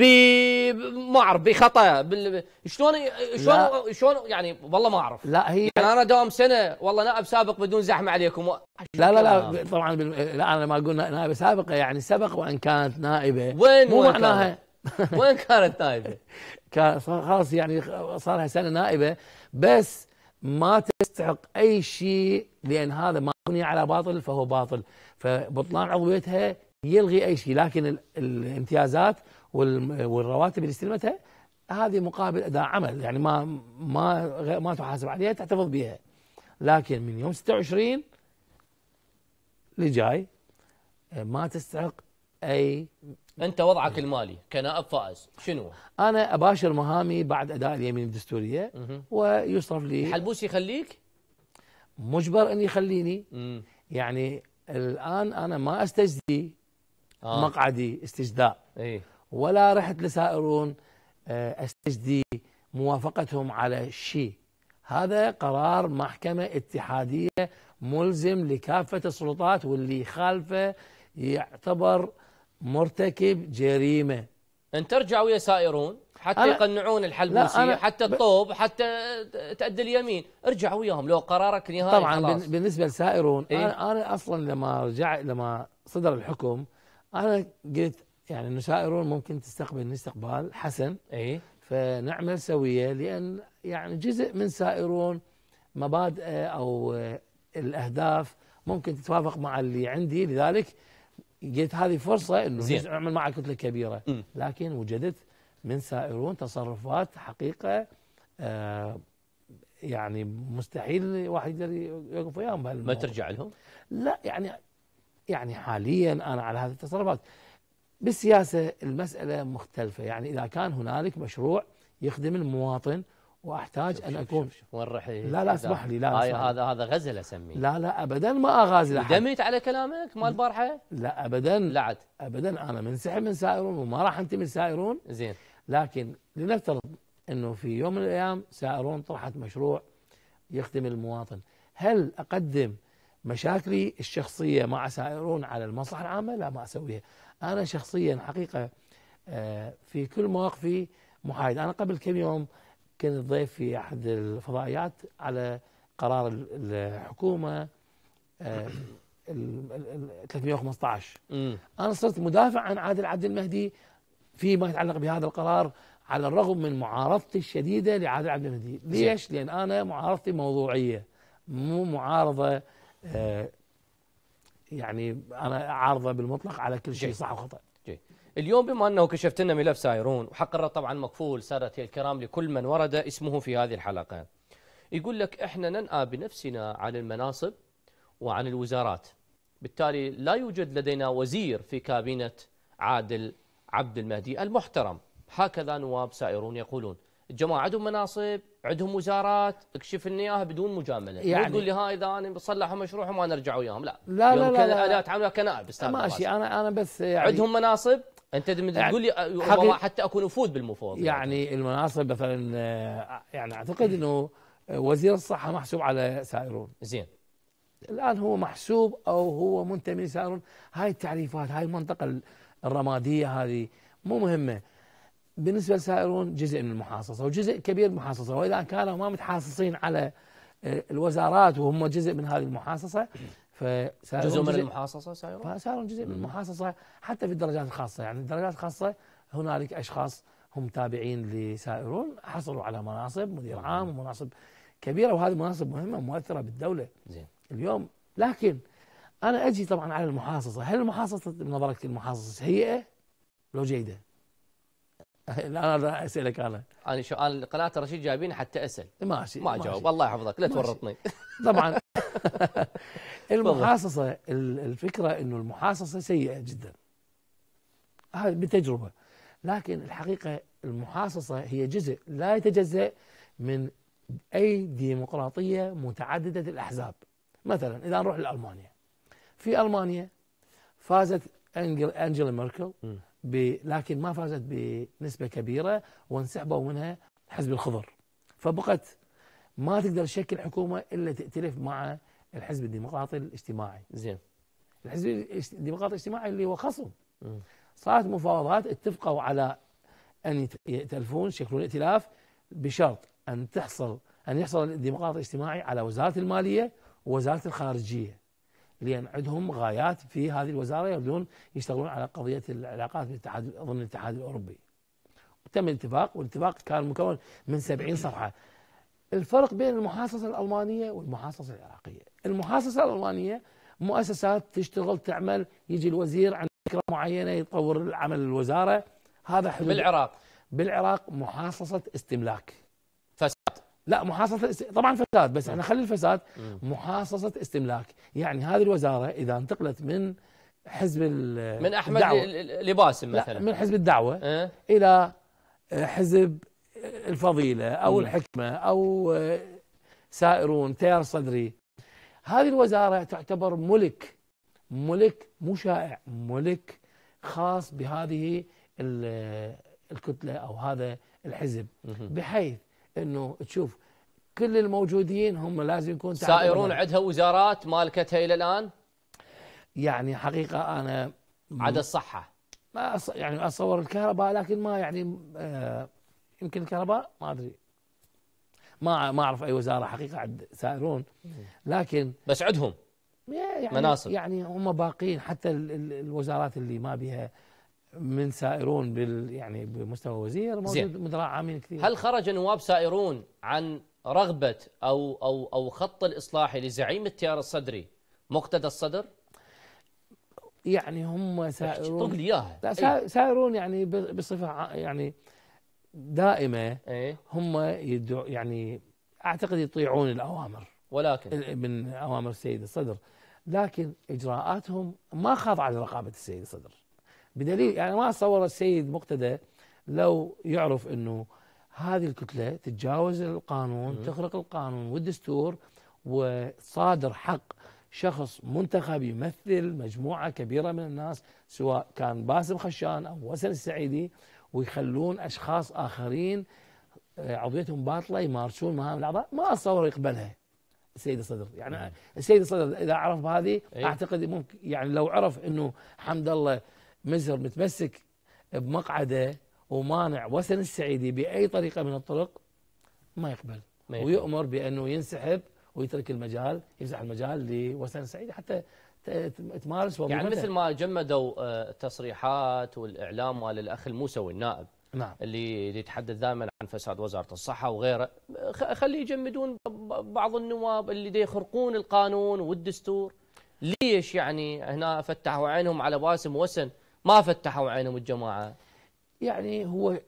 Speaker 1: ما اعرف بخطا بال... شلون شلون شلون يعني والله ما اعرف
Speaker 2: لا هي يعني انا دوام سنه والله نائب سابق بدون زحمه عليكم و... لا لا لا طبعا بال... لا انا ما اقول نائبه سابقه يعني سبق وان كانت نائبه وين مو معناها وين كانت نائبه؟ [LAUGHS] كان خلاص يعني صار لها سنه نائبه بس ما تستحق اي شيء لان هذا ما بني على باطل فهو باطل فبطلان عضويتها يلغي أي شيء لكن الامتيازات والرواتب اللي استلمتها هذه مقابل أداء عمل يعني ما ما ما تحاسب عليها تحتفظ بها لكن من يوم 26 اللي جاي آه، ما تستحق اي انت وضعك
Speaker 1: المالي كنائب فائز شنو؟
Speaker 2: انا اباشر مهامي بعد اداء اليمين الدستوريه ويصرف لي حلبوس يخليك؟ مجبر ان يخليني يعني الان انا ما استجدي آه. مقعدي استجداء إيه؟ ولا رحت لسائرون آه، استجدي موافقتهم على الشيء هذا قرار محكمة اتحادية ملزم لكافة السلطات واللي خالفه يعتبر مرتكب جريمة ان ترجع ويا سائرون حتى يقنعون الحلبوسية حتى الطوب
Speaker 1: حتى تأدي اليمين ارجع وياهم لو قرارك نهائي طبعا خلاص.
Speaker 2: بالنسبة لسائرون إيه؟ أنا, أنا أصلا لما رجع لما صدر الحكم انا قلت يعني انه سائرون ممكن تستقبلني استقبال حسن اي فنعمل سويه لان يعني جزء من سائرون مبادئ او الاهداف ممكن تتوافق مع اللي عندي لذلك قلت هذه فرصه انه اعمل معك كتله كبيره م. لكن وجدت من سائرون تصرفات حقيقه آه، يعني مستحيل واحد يقدر يوقف وياهم ما ترجع لهم؟ لا يعني يعني حاليا أنا على هذه التصرفات بالسياسة المسألة مختلفة يعني إذا كان هنالك مشروع يخدم المواطن
Speaker 1: واحتاج شوف ان
Speaker 2: اكون وين راح لا لا اسمح لي لا هاي هذا
Speaker 1: هذا غزل اسميه
Speaker 2: لا لا ابدا ما اغازل احد دميت
Speaker 1: على كلامك مال البارحه؟
Speaker 2: لا ابدا لعد ابدا انا منسحب من سائرون وما راح انتمي من سائرون زين لكن لنفترض انه في يوم من الايام سائرون طرحت مشروع يخدم المواطن هل اقدم مشاكلي الشخصية مع سائرون على المصلحة العامة لا ما أسويها أنا شخصيا حقيقة آه، في كل مواقفي محايد أنا قبل كم يوم كنت ضيف في أحد الفضائيات على قرار الحكومة 315 آه، أنا صرت مدافع عن عادل عبد المهدي فيما يتعلق بهذا القرار على الرغم من معارضتي الشديدة لعادل عبد المهدي ليش؟ لأن أنا معارضتي موضوعية مو معارضة آه، يعني انا عارضه بالمطلق على كل شيء صح وخطا اليوم
Speaker 1: بما انه كشفت لنا ملف سايرون وحق الرد طبعا مكفول سادتي الكرام لكل من ورد اسمه في هذه الحلقه يقول لك احنا ننأى بنفسنا عن المناصب وعن الوزارات بالتالي لا يوجد لدينا وزير في كابينة عادل عبد المهدي المحترم هكذا نواب سائرون يقولون الجماعه عندهم مناصب عندهم وزارات اكشف لنا اياها بدون مجامله يعني تقول لي ها اذا انا بصلح مشروعهم وانا ارجع وياهم لا لا لا لا, لا, لا لا, كنائب ماشي انا انا بس يعني عندهم
Speaker 2: مناصب انت يعني تقول لي ربما
Speaker 1: حتى اكون وفود يعني,
Speaker 2: يعني المناصب مثلا آه، يعني اعتقد انه وزير الصحه محسوب على سائرون زين الان هو محسوب او هو منتمي لسائرون هاي التعريفات هاي المنطقه الرماديه هذه مو مهمه بالنسبة للسائرون جزء من المحاصصة وجزء كبير محاصصة وإذا كانوا ما متحاصصين على آه، الوزارات وهم جزء من هذه المحاصصة فسائرون جزء من المحاصصة سائرون سائرون جزء من المحاصصة حتى في الدرجات الخاصة يعني الدرجات الخاصة هنالك أشخاص هم تابعين لسائرون حصلوا على مناصب مدير عام ومناصب كبيرة وهذه مناصب مهمة مؤثرة بالدولة زين اليوم لكن أنا أجي طبعا على المحاصصة هل المحاصصة بنظرك المحاصصة سيئة لو جيدة [LAUGHS] لا انا اسالك انا
Speaker 1: انا شو انا قناه رشيد جايبين حتى اسال ماشي ما اجاوب الله يحفظك لا تورطني [LAUGHS] طبعا [LAUGHS] المحاصصه
Speaker 2: الفكره انه المحاصصه سيئه جدا هذا بتجربه لكن الحقيقه المحاصصه هي جزء لا يتجزا من اي ديمقراطيه متعدده الاحزاب مثلا اذا نروح لالمانيا في المانيا فازت انجل انجيلا ميركل ب... لكن ما فازت بنسبة كبيرة وانسحبوا منها حزب الخضر فبقت ما تقدر تشكل حكومة إلا تأتلف مع الحزب الديمقراطي الاجتماعي زين الحزب الديمقراطي الاجتماعي اللي هو خصم صارت مفاوضات اتفقوا على أن يأتلفون شكلون ائتلاف بشرط أن تحصل أن يحصل الديمقراطي الاجتماعي على وزارة المالية ووزارة الخارجية لأن عندهم غايات في هذه الوزارة يبدون يشتغلون على قضية العلاقات الاتحاد ضمن الاتحاد الأوروبي تم الاتفاق والاتفاق كان مكون من 70 صفحة الفرق بين المحاصصة الألمانية والمحاصصة العراقية المحاصصة الألمانية مؤسسات تشتغل تعمل يجي الوزير عن فكرة معينة يطور عمل الوزارة هذا حدود بالعراق بالعراق محاصصة استملاك لا محاصصه طبعا فساد بس احنا نعم. خلي الفساد محاصصه استملاك يعني هذه الوزاره اذا انتقلت من حزب من احمد الدعوة. لباسم مثلا لا من حزب الدعوه أه؟ الى حزب الفضيله او مم. الحكمه او سائرون تيار صدري هذه الوزاره تعتبر ملك ملك مو شائع ملك خاص بهذه الكتله او هذا الحزب بحيث انه تشوف كل الموجودين هم لازم يكون سائرون عندها
Speaker 1: وزارات مالكتها الى الان؟
Speaker 2: يعني حقيقه انا عدا الصحه ما أص... يعني اتصور الكهرباء لكن ما يعني آه يمكن الكهرباء ما ادري ما ما اعرف اي وزاره حقيقه عند سائرون لكن بس عندهم يعني مناصب يعني هم باقين حتى الوزارات اللي ما بها من سائرون بال يعني بمستوى وزير موجود
Speaker 1: مدراء عامين كثير هل خرج نواب سائرون عن رغبه او او او خط الاصلاحي لزعيم التيار الصدري مقتدى الصدر؟
Speaker 2: يعني هم سائرون طق لي اياها لا إيه. سائرون يعني بصفه يعني دائمه إيه. هم يدعو يعني اعتقد يطيعون الاوامر ولكن من اوامر السيد الصدر لكن اجراءاتهم ما خاضعه لرقابه السيد الصدر بدليل يعني ما اتصور السيد مقتدى لو يعرف انه هذه الكتله تتجاوز القانون تخرق القانون والدستور وصادر حق شخص منتخب يمثل مجموعه كبيره من الناس سواء كان باسم خشان او وسن السعيدي ويخلون اشخاص اخرين آه، عضويتهم باطله يمارسون مهام الاعضاء ما اتصور يقبلها السيد الصدر يعني السيد الصدر اذا عرف هذه إيه. اعتقد ممكن يعني لو عرف انه حمد الله مزهر متمسك بمقعده ومانع وسن السعيدي بأي طريقة من الطرق ما يقبل ما ويؤمر بأنه ينسحب ويترك المجال يفسح المجال لوسن السعيدي حتى تمارس وظيفتها يعني مثل
Speaker 1: ما جمدوا آه، تصريحات والإعلام مال الأخ الموسوي النائب نعم. اللي يتحدث دائما عن فساد وزارة الصحة وغيره خليه يجمدون بعض النواب اللي يخرقون القانون والدستور ليش يعني هنا فتحوا عينهم على باسم وسن ما فتحوا عينهم الجماعه
Speaker 2: يعني هو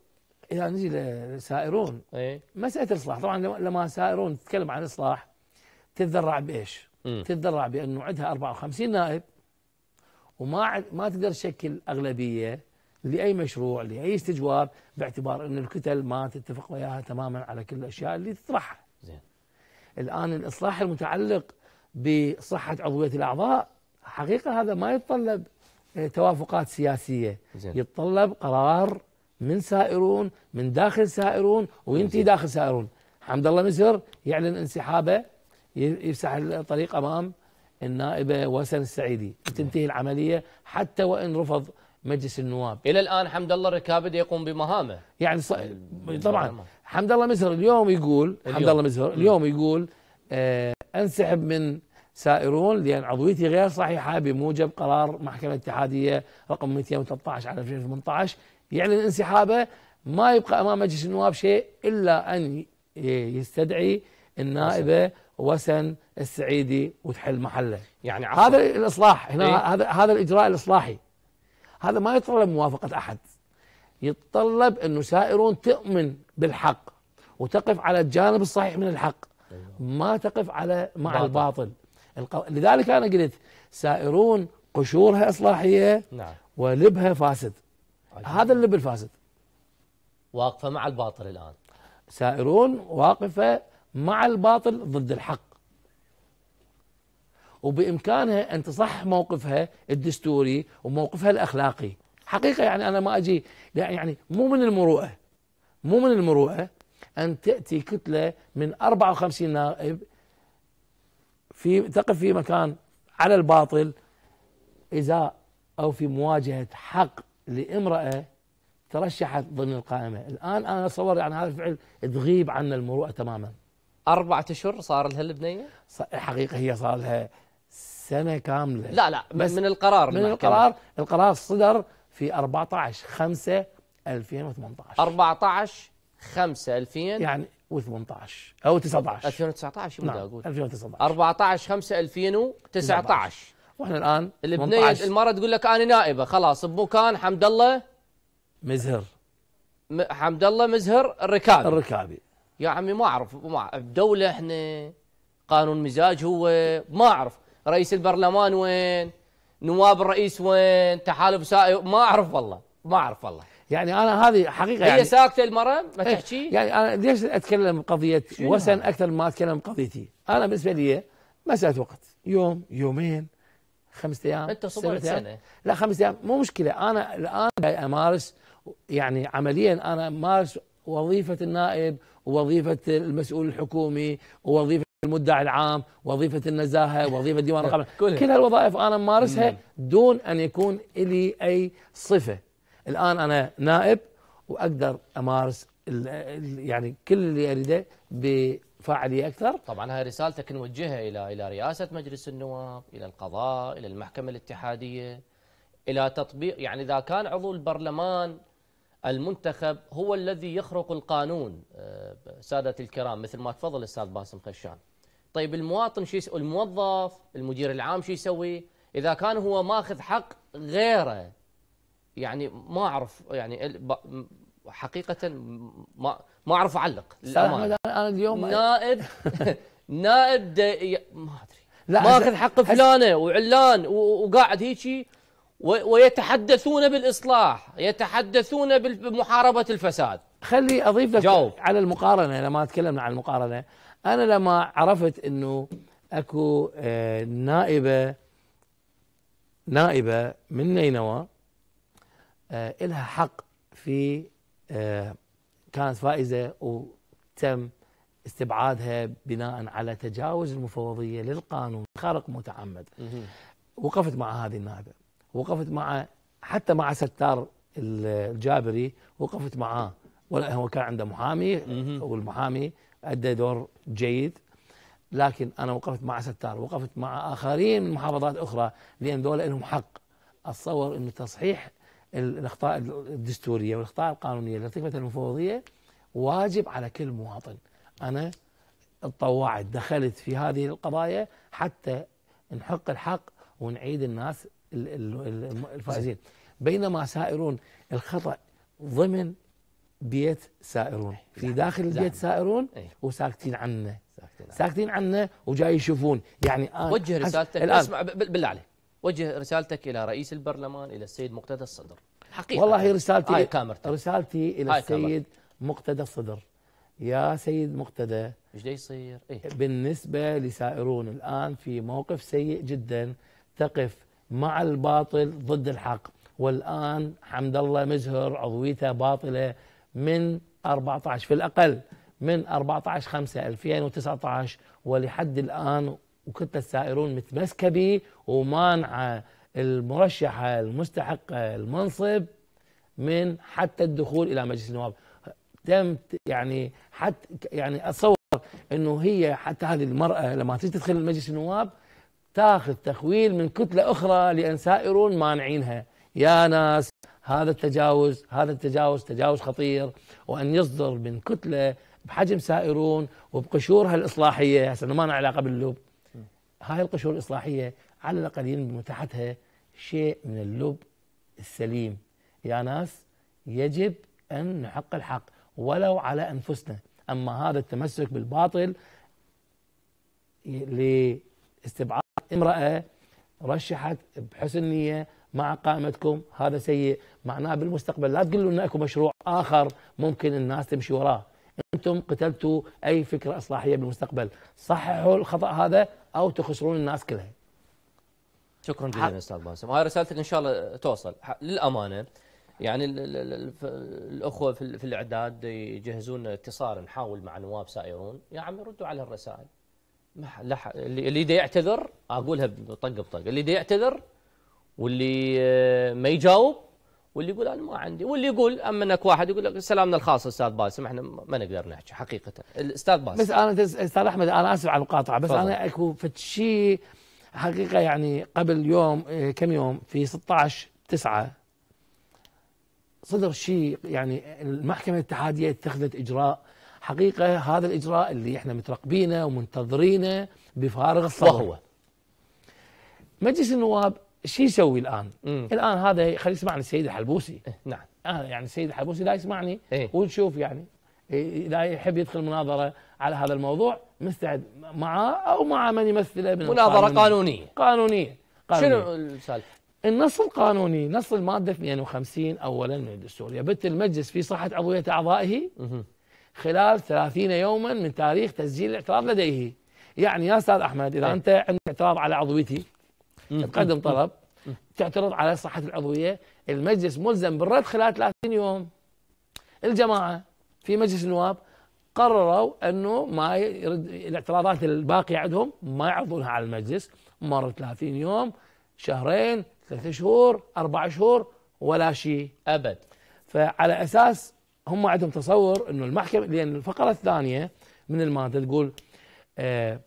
Speaker 2: اذا نجي لسائرون ايه؟ مساله الاصلاح طبعا لما سائرون تتكلم عن الاصلاح تتذرع بايش؟ تتذرع بانه عندها 54 نائب وما ما تقدر تشكل اغلبيه لاي مشروع لاي استجواب باعتبار انه الكتل ما تتفق وياها تماما على كل الاشياء اللي تطرحها. زين. الان الاصلاح المتعلق بصحه عضويه الاعضاء حقيقه هذا ما يتطلب إيه، توافقات سياسية زين. يتطلب قرار من سائرون من داخل سائرون وينتهي داخل سائرون حمد الله مزهر يعلن انسحابه يفسح الطريق أمام النائبة وسن السعيدي تنتهي العملية حتى وإن رفض مجلس النواب إلى الآن حمد الله
Speaker 1: الركابد يقوم بمهامه
Speaker 2: يعني ص... طبعا حمد الله مزهر اليوم يقول اليوم. حمد الله مزهر اليوم يقول آه أنسحب من سائرون لأن عضويتي غير صحيحة بموجب قرار محكمة اتحادية رقم 213 على 2018 يعلن يعني انسحابه ما يبقى أمام مجلس النواب شيء إلا أن يستدعي النائبة وسن السعيدي وتحل محله يعني عفو. هذا الإصلاح هنا إيه؟ هذا هذا الإجراء الإصلاحي هذا ما يتطلب موافقة أحد يتطلب أنه سائرون تؤمن بالحق وتقف على الجانب الصحيح من الحق أيوة. ما تقف على مع باطل. الباطل القو... لذلك انا قلت سائرون قشورها اصلاحيه نعم ولبها فاسد عجل. هذا اللب الفاسد
Speaker 1: واقفه مع الباطل الان
Speaker 2: سائرون واقفه مع الباطل ضد الحق وبامكانها ان تصح موقفها الدستوري وموقفها الاخلاقي حقيقه يعني انا ما اجي يعني مو من المروءه مو من المروءه ان تاتي كتله من 54 نائب في تقف في مكان على الباطل إزاء أو في مواجهة حق لامرأة ترشحت ضمن القائمة الآن أنا أتصور يعني هذا الفعل تغيب عنا المروءة تماما
Speaker 1: أربعة أشهر صار لها البنية؟
Speaker 2: الحقيقة هي صار لها سنة كاملة لا لا بس من القرار من المحكمة. القرار القرار صدر في 14 5 2018
Speaker 1: 14 5 2000 يعني
Speaker 2: و18 او 19 2019 نعم اقول 2019
Speaker 1: 14 5 2019 واحنا الان البنيه المره تقول لك انا نائبه خلاص بمكان حمد الله مزهر م... حمد الله مزهر الركابي الركابي يا عمي ما اعرف ما اعرف دوله احنا قانون مزاج هو ما اعرف رئيس البرلمان وين نواب الرئيس وين تحالف سائل ما اعرف والله ما اعرف والله
Speaker 2: يعني انا هذه حقيقه هي يعني
Speaker 1: ساكته المراه ما إيه، تحكي يعني
Speaker 2: انا ليش اتكلم بقضيه يعني؟ وسن اكثر ما اتكلم بقضيتي انا بالنسبه لي مساله وقت يوم يومين خمسة ايام انت صبرت سنه لا خمسة ايام مو مشكله انا الان امارس يعني عمليا انا امارس وظيفه النائب ووظيفه المسؤول الحكومي ووظيفه المدعي العام وظيفة النزاهة وظيفة ديوان [LAUGHS] القبلة كل هالوظائف أنا أمارسها دون أن يكون لي أي صفة الان انا نائب واقدر امارس يعني كل اللي اريده بفاعليه اكثر
Speaker 1: طبعا هاي رسالتك نوجهها الى الى رئاسه مجلس
Speaker 2: النواب الى القضاء
Speaker 1: الى المحكمه الاتحاديه الى تطبيق يعني اذا كان عضو البرلمان المنتخب هو الذي يخرق القانون آه، ساده الكرام مثل ما تفضل الاستاذ باسم خشان طيب المواطن شو الموظف المدير العام شو يسوي اذا كان هو ماخذ حق غيره يعني ما اعرف يعني حقيقه ما ما اعرف اعلق للامانه
Speaker 2: انا اليوم نائب
Speaker 1: نائب دي... ما ادري لا ماخذ حق فلانه وعلان وقاعد هيجي ويتحدثون بالاصلاح يتحدثون بمحاربه
Speaker 2: الفساد خلي اضيف لك جاوب. على المقارنه لما تكلمنا عن المقارنه انا لما عرفت انه اكو آه، نائبه نائبه من نينوى آه، إلها حق في آه، كانت فائزة وتم استبعادها بناء على تجاوز المفوضية للقانون خارق متعمد وقفت مع هذه النائبة وقفت مع حتى مع ستار الجابري وقفت معاه ولا هو كان عنده محامي والمحامي أدى دور جيد لكن أنا وقفت مع ستار وقفت مع آخرين من محافظات أخرى لأن دول لهم حق أتصور أنه تصحيح الاخطاء الدستوريه والاخطاء القانونيه اللي تكمت المفوضيه واجب على كل مواطن انا اتطوعت دخلت في هذه القضايا حتى نحق الحق ونعيد الناس الفائزين بينما سائرون الخطا ضمن بيت سائرون إيه، في نعم، داخل البيت نعم. سائرون إيه. وساكتين عنه ساكتين عنه وجاي يشوفون يعني وجه رسالتك اسمع
Speaker 1: بالله عليك وجه رسالتك الى رئيس البرلمان الى السيد مقتدى الصدر
Speaker 2: حقيقه والله رسالتي هاي كامرتك. رسالتي الى السيد مقتدى الصدر يا سيد مقتدى ايش يصير؟ إيه؟ بالنسبه لسائرون الان في موقف سيء جدا تقف مع الباطل ضد الحق والان حمد الله مزهر عضويته باطله من 14 في الاقل من 14 5 2019 ولحد الان وكنت السائرون متمسكة به ومانعة المرشحه المستحقه المنصب من حتى الدخول إلى مجلس النواب تم يعني حتى يعني أتصور أنه هي حتى هذه المرأة لما تجي تدخل مجلس النواب تاخذ تخويل من كتلة أخرى لأن سائرون مانعينها يا ناس هذا التجاوز هذا التجاوز تجاوز خطير وأن يصدر من كتلة بحجم سائرون وبقشورها الإصلاحية هسه ما لنا علاقة باللوب هاي القشور الإصلاحية على الأقل ينبغي تحتها شيء من اللب السليم يا ناس يجب أن نحق الحق ولو على أنفسنا أما هذا التمسك بالباطل لاستبعاد امرأة رشحت بحسن نية مع قائمتكم هذا سيء معناه بالمستقبل لا تقولوا أن أكو مشروع آخر ممكن الناس تمشي وراه أنتم قتلتوا أي فكرة إصلاحية بالمستقبل صححوا الخطأ هذا او تخسرون الناس كلها شكرا جزيلا استاذ
Speaker 1: باسم هاي رسالتك ان شاء الله توصل للامانه يعني الاخوه في, في الاعداد يجهزون اتصال نحاول مع نواب سائرون يا عمي ردوا على الرسائل ما اللي بده يعتذر اقولها بطق بطق اللي بده يعتذر واللي آه، ما يجاوب واللي يقول انا ما عندي واللي يقول اما انك واحد يقول لك سلامنا الخاص استاذ باسم احنا ما نقدر نحكي حقيقه الاستاذ باسم بس انا
Speaker 2: استاذ احمد انا اسف على المقاطعه بس فضل. انا اكو شيء حقيقه يعني قبل يوم إيه، كم يوم في 16 9 صدر شيء يعني المحكمه الاتحاديه اتخذت اجراء حقيقه هذا الاجراء اللي احنا مترقبينه ومنتظرينه بفارغ الصبر وهو مجلس النواب ايش يسوي الان؟ مم. الان هذا خلي يسمعني السيد الحلبوسي إيه نعم انا آه، يعني السيد الحلبوسي لا يسمعني إيه؟ ونشوف يعني إيه، اذا يحب يدخل مناظره على هذا الموضوع مستعد معاه او مع من يمثله من مناظره قانونيه قانونيه قانونية. شنو السالفه؟ النص القانوني نص الماده 52 اولا من الدستور يبت المجلس في صحه عضويه اعضائه خلال 30 يوما من تاريخ تسجيل الاعتراض لديه يعني يا استاذ احمد اذا إيه؟ انت عندك اعتراض على عضويتي تقدم طلب تعترض على صحة العضوية المجلس ملزم بالرد خلال 30 يوم الجماعة في مجلس النواب قرروا انه ما يرد الاعتراضات الباقيه عندهم ما يعرضونها على المجلس مر 30 يوم شهرين ثلاث شهور اربع شهور ولا شيء ابد فعلى اساس هم عندهم تصور انه المحكمه لان الفقره الثانيه من الماده تقول آه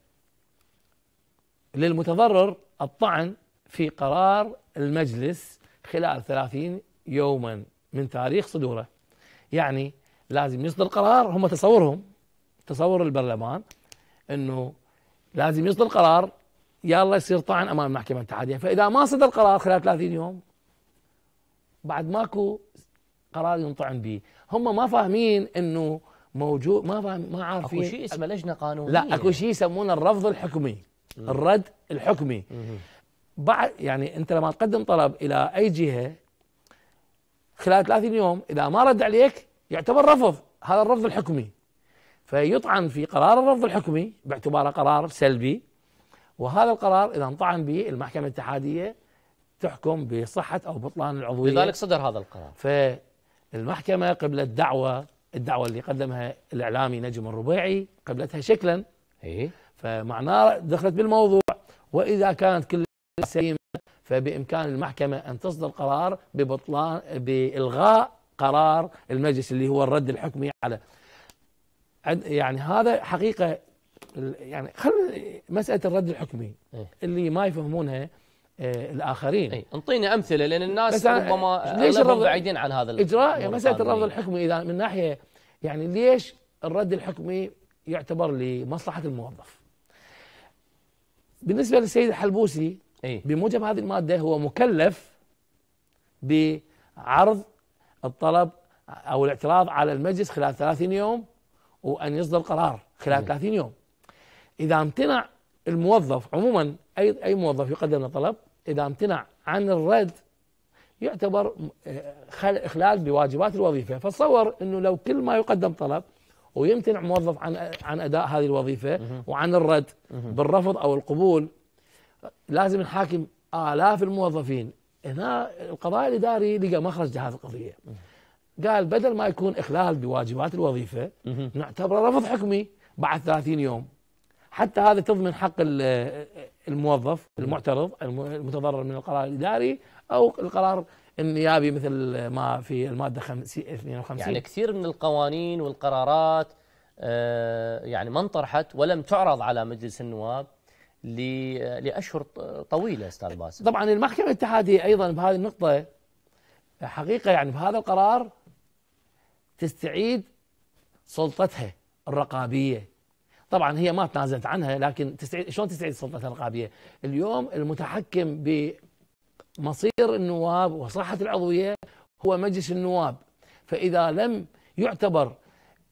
Speaker 2: للمتضرر الطعن في قرار المجلس خلال 30 يوما من تاريخ صدوره يعني لازم يصدر قرار هم تصورهم تصور البرلمان انه لازم يصدر قرار يلا يصير طعن امام المحكمه الاتحاديه فاذا ما صدر قرار خلال 30 يوم بعد ماكو قرار ينطعن به هم ما فاهمين انه موجود ما فاهم ما عارفين اكو شيء اسمه
Speaker 1: لجنه قانونيه لا اكو
Speaker 2: شيء يسمونه الرفض الحكمي الرد الحكمي بعد يعني انت لما تقدم طلب الى اي جهه خلال 30 يوم اذا ما رد عليك يعتبر رفض هذا الرفض الحكمي فيطعن في قرار الرفض الحكمي باعتباره قرار سلبي وهذا القرار اذا انطعن به المحكمه الاتحاديه تحكم بصحه او بطلان العضويه لذلك
Speaker 1: صدر هذا القرار
Speaker 2: فالمحكمه قبلت دعوه الدعوه اللي قدمها الاعلامي نجم الربيعي قبلتها شكلا ايه فمعناه دخلت بالموضوع وإذا كانت كل سليمة فبإمكان المحكمة أن تصدر قرار ببطلان بإلغاء قرار المجلس اللي هو الرد الحكمي على يعني هذا حقيقة يعني خل مسألة الرد الحكمي إيه. اللي ما يفهمونها
Speaker 1: آه، الاخرين اي انطينا امثله لان الناس ربما ليش الرفض بعيدين عن هذا اجراء يعني مساله الرد
Speaker 2: الحكمي اذا من ناحيه يعني ليش الرد الحكمي يعتبر لمصلحه الموظف؟ بالنسبه للسيد الحلبوسي إيه؟ بموجب هذه الماده هو مكلف بعرض الطلب او الاعتراض على المجلس خلال 30 يوم وان يصدر قرار خلال إيه؟ 30 يوم اذا امتنع الموظف عموما اي اي موظف يقدم طلب اذا امتنع عن الرد يعتبر اخلال آه، بواجبات الوظيفه فتصور انه لو كل ما يقدم طلب ويمتنع موظف عن عن اداء هذه الوظيفه وعن الرد بالرفض او القبول لازم نحاكم الاف الموظفين هنا القضاء الاداري لقى مخرج لهذه القضيه قال بدل ما يكون اخلال بواجبات الوظيفه نعتبره رفض حكمي بعد 30 يوم حتى هذا تضمن حق الموظف المعترض المتضرر من القرار الاداري او القرار النيابي مثل ما في الماده 52 يعني
Speaker 1: كثير من القوانين والقرارات آه،
Speaker 2: يعني ما انطرحت
Speaker 1: ولم تعرض على مجلس النواب لاشهر طويله استاذ باسل
Speaker 2: طبعا المحكمه الاتحاديه ايضا بهذه النقطه حقيقه يعني بهذا القرار تستعيد سلطتها الرقابيه طبعا هي ما تنازلت عنها لكن تستعيد شلون تستعيد سلطتها الرقابيه؟ اليوم المتحكم ب مصير النواب وصحة العضوية هو مجلس النواب فإذا لم يعتبر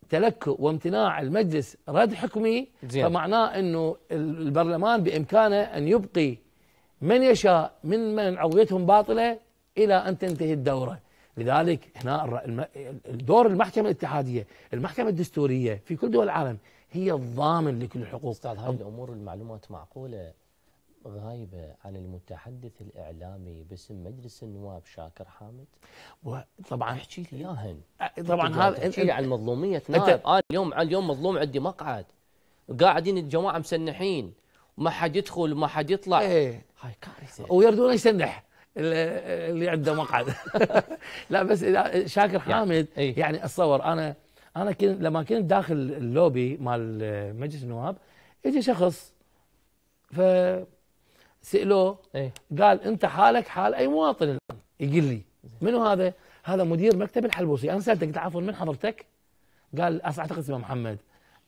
Speaker 2: تلكؤ وامتناع المجلس رد حكمي زين. فمعناه أنه البرلمان بإمكانه أن يبقي من يشاء من من عضويتهم باطلة إلى أن تنتهي الدورة لذلك هنا دور المحكمة الاتحادية المحكمة الدستورية في كل دول العالم هي الضامن لكل الحقوق استاذ هاي
Speaker 1: الامور المعلومات معقوله غايبة عن المتحدث الإعلامي باسم مجلس النواب شاكر حامد وطبعا احكي لي إياهن طبعا هذا احكي لي عن مظلومية نائب أنا آه اليوم آه، اليوم مظلوم عندي مقعد قاعدين الجماعة مسنحين ما حد يدخل ما حد يطلع ايه هاي كارثة ويردون
Speaker 2: يسنح اللي عنده مقعد [LAUGHS] لا بس شاكر حامد يعني, يعني اتصور انا انا كنت لما كنت داخل اللوبي مال مجلس النواب اجى شخص ف سألوه إيه. قال أنت حالك حال أي مواطن الآن يقول لي منو هذا؟ هذا مدير مكتب الحلبوسي أنا سألته قلت عفوا من حضرتك؟ قال أعتقد اسمه محمد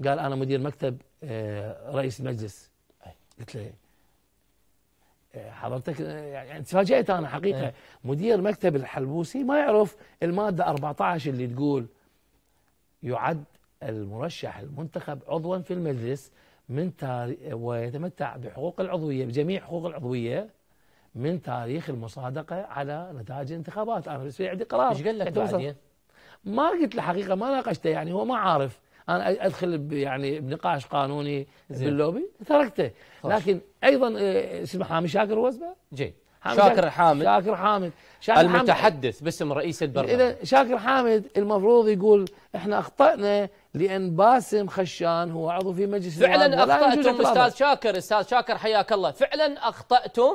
Speaker 2: قال أنا مدير مكتب آه، رئيس المجلس قلت له إيه، حضرتك يعني تفاجئت انا حقيقه ايه. مدير مكتب الحلبوسي ما يعرف الماده 14 اللي تقول يعد المرشح المنتخب عضوا في المجلس من تاريخ ويتمتع بحقوق العضوية بجميع حقوق العضوية من تاريخ المصادقة على نتائج الانتخابات أنا بس عندي قرار إيش قال لك يعني بعدين؟ ما قلت له حقيقة ما ناقشته يعني هو ما عارف أنا أدخل يعني بنقاش قانوني زي. باللوبي تركته لكن أيضا آه، اسمه حامي شاكر وزبة جيد حامد شاكر حامد شاكر حامد شاكر المتحدث
Speaker 1: حامد. باسم رئيس البرلمان اذا
Speaker 2: شاكر حامد المفروض يقول احنا اخطانا لان باسم خشان هو عضو في مجلس فعلا اخطاتم استاذ
Speaker 1: شاكر استاذ شاكر حياك الله فعلا اخطاتم